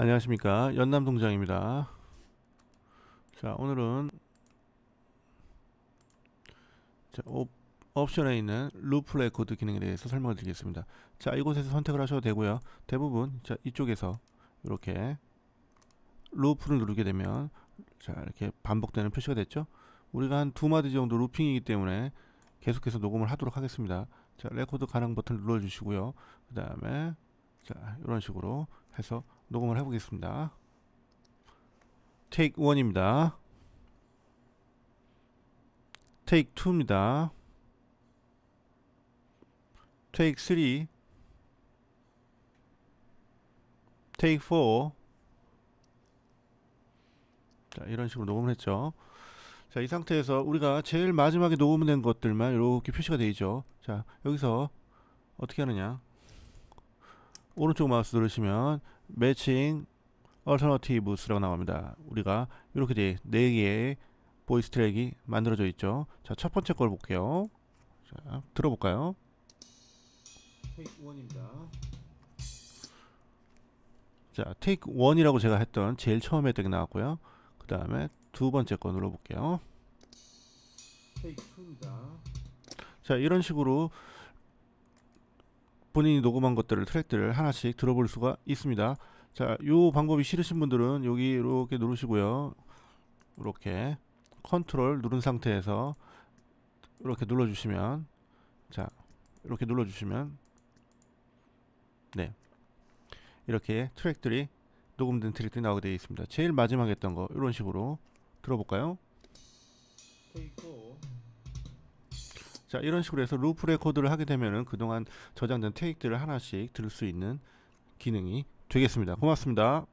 안녕하십니까 연남동장입니다 자 오늘은 자, 옵, 션에 있는 루프 레코드 기능에 대해서 설명을 드리겠습니다 자 이곳에서 선택을 하셔도 되고요 대부분 자 이쪽에서 이렇게 루프를 누르게 되면 자 이렇게 반복되는 표시가 됐죠 우리가 한 두 마디 정도 루핑이기 때문에 계속해서 녹음을 하도록 하겠습니다 자 레코드 가능 버튼 눌러주시고요 그 다음에 자 이런 식으로 해서 녹음을 해보겠습니다 테이크 1입니다 테이크 2입니다 테이크 3 테이크 4 자, 이런 식으로 녹음을 했죠. 자, 이 상태에서 우리가 제일 마지막에 녹음된 것들만 이렇게 표시가 되죠. 자, 여기서 어떻게 하느냐? 오른쪽 마우스 누르시면 매칭 얼터너티브스라고 나옵니다. 우리가 이렇게 네 개의 보이스 트랙이 만들어져 있죠. 자, 첫 번째 걸 볼게요. 자, 들어볼까요? 테이크 1입니다. 자, 테이크 1이라고 제가 했던 제일 처음에 했던 게 나왔고요. 그 다음에 두 번째 거 눌러볼게요. 테이크 2입니다. 자, 이런 식으로 본인이 녹음한 것들을 트랙들을 하나씩 들어볼 수가 있습니다. 자, 요 방법이 싫으신 분들은 여기 이렇게 누르시고요. 이렇게 컨트롤 누른 상태에서 이렇게 눌러주시면 자 이렇게 눌러주시면 네 이렇게 트랙들이 녹음된 트랙들이 나오게 되어 있습니다 제일 마지막 에 했던 거 이런 식으로 들어볼까요? 테이크 자 이런 식으로 해서 루프 레코드를 하게 되면은 그동안 저장된 테이크들을 하나씩 들을 수 있는 기능이 되겠습니다. 고맙습니다.